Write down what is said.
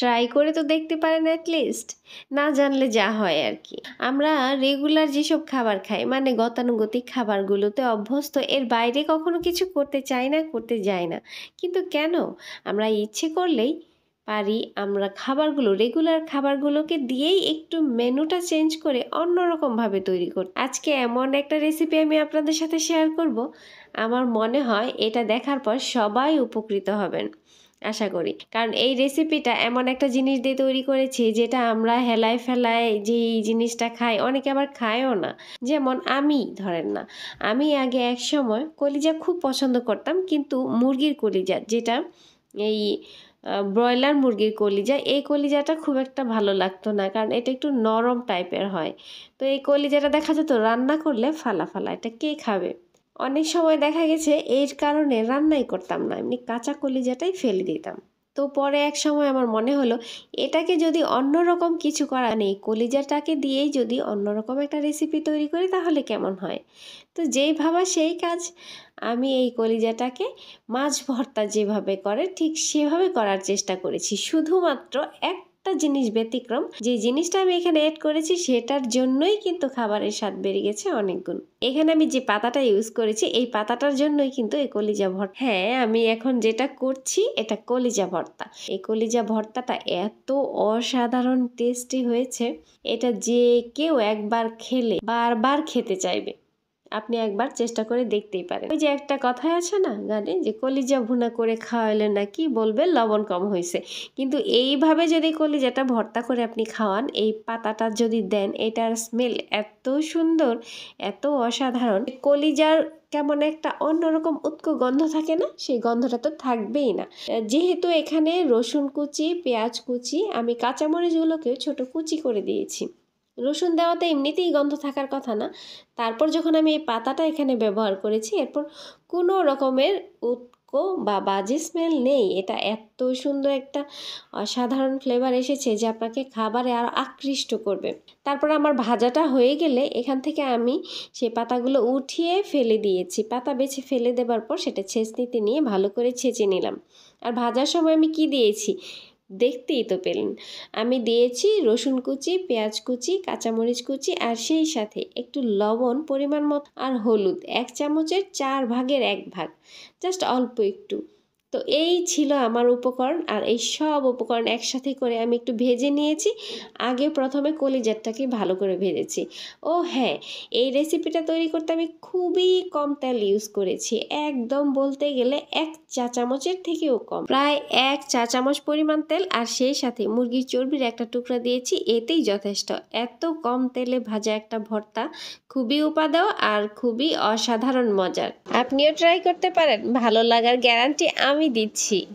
try করে তো দেখতে পারেন অ্যাটলিস্ট না জানলে যা হয় আর কি আমরা রেগুলার যেসব খাবার খাই মানে গতানুগতিক খাবারগুলোতে অভ্যস্ত এর বাইরে কখনো কিছু করতে চাই না করতে যাই না কিন্তু কেন আমরা ইচ্ছে করলেই পারি আমরা খাবারগুলো রেগুলার খাবারগুলোকে দিয়েই একটু মেনুটা চেঞ্জ করে অন্যরকমভাবে তৈরি করি আজকে এমন একটা রেসিপি আমি আপনাদের সাথে শেয়ার করব আমার মনে হয় এটা দেখার পর সবাই উপকৃত হবেন আশা করি কারণ এই রেসিপিটা এমন একটা জিনিস দিয়ে তৈরি করেছি যেটা আমরা হেলায় ফেলায় যে জিনিসটা খাই অনেকে আবার খায়ও না যেমন আমি ধরেন না আমি আগে এক সময় কলিজা খুব পছন্দ করতাম কিন্তু মুরগির কলিজা যেটা এই ব্রয়লার মুরগির কলিজা এই কলিজাটা খুব একটা ভালো লাগতো না কারণ এটা একটু নরম টাইপের হয় তো এই কলিজাটা দেখা যেত রান্না করলে ফালা ফালা এটা কে খাবে অনেক সময় দেখা গেছে এর কারণে রান্নাই করতাম না এমনি কাঁচা কলিজাটাই ফেলে দিতাম তো পরে এক সময় আমার মনে হলো এটাকে যদি অন্যরকম কিছু করা নেই মানে কলিজাটাকে দিয়েই যদি অন্যরকম একটা রেসিপি তৈরি করি তাহলে কেমন হয় তো যেই ভাবা সেই কাজ আমি এই কলিজাটাকে মাছ ভর্তা যেভাবে করে ঠিক সেভাবে করার চেষ্টা করেছি শুধুমাত্র এক একটা জিনিস ব্যতিক্রম যে জিনিসটা আমি এখানে অ্যাড করেছি সেটার জন্যই কিন্তু খাবারের স্বাদ বেড়ে গেছে অনেক গুণ এখানে আমি যে পাতাটা ইউজ করেছি এই পাতাটার জন্যই কিন্তু এই কলিজা ভর্তা হ্যাঁ আমি এখন যেটা করছি এটা কলিজা ভর্তা এই কলিজা ভর্তাটা এত অসাধারণ টেস্টি হয়েছে এটা যে কেউ একবার খেলে বারবার খেতে চাইবে আপনি একবার চেষ্টা করে দেখতেই পারেন ওই যে একটা কথাই আছে না গানে যে কলিজা ভুনা করে খাওয়াইলে নাকি বলবে লবণ কম হয়েছে কিন্তু এইভাবে যদি কলিজাটা ভর্তা করে আপনি খাওয়ান এই পাতাটা যদি দেন এটার স্মেল এত সুন্দর এত অসাধারণ কলিজার কেমন একটা অন্যরকম উৎকো গন্ধ থাকে না সেই গন্ধটা তো থাকবেই না যেহেতু এখানে রসুন কুচি পেঁয়াজ কুচি আমি কাঁচামরিচগুলোকে ছোট কুচি করে দিয়েছি রসুন দেওয়াতে এমনিতেই গন্ধ থাকার কথা না তারপর যখন আমি এই পাতাটা এখানে ব্যবহার করেছি এরপর কোনো রকমের উৎকো বা বাজে স্মেল নেই এটা এত সুন্দর একটা অসাধারণ ফ্লেভার এসেছে যে আপনাকে খাবারে আরও আকৃষ্ট করবে তারপর আমার ভাজাটা হয়ে গেলে এখান থেকে আমি সেই পাতাগুলো উঠিয়ে ফেলে দিয়েছি পাতা বেছে ফেলে দেবার পর সেটা ছেঁচনিতে নিয়ে ভালো করে ছেঁচে নিলাম আর ভাজার সময় আমি কি দিয়েছি দেখতেই তো পেলেন আমি দিয়েছি রসুন কুচি পেঁয়াজ কুচি কাঁচামরিচ কুচি আর সেই সাথে একটু লবণ পরিমাণ মতো আর হলুদ এক চামচের চার ভাগের এক ভাগ জাস্ট অল্প একটু তো এই ছিল আমার উপকরণ আর এই সব উপকরণ একসাথে করে আমি একটু ভেজে নিয়েছি আগে প্রথমে কলিজারটাকে ভালো করে ভেজেছি ও হ্যাঁ এই রেসিপিটা তৈরি করতে আমি খুবই কম তেল ইউজ করেছি একদম বলতে গেলে এক চা চামচের থেকেও কম প্রায় এক চা চামচ পরিমাণ তেল আর সেই সাথে মুরগির চর্বির একটা টুকরা দিয়েছি এতেই যথেষ্ট এত কম তেলে ভাজা একটা ভর্তা খুবই উপাদেয় আর খুবই অসাধারণ মজার আপনিও ট্রাই করতে পারেন ভালো লাগার গ্যারান্টি 我们一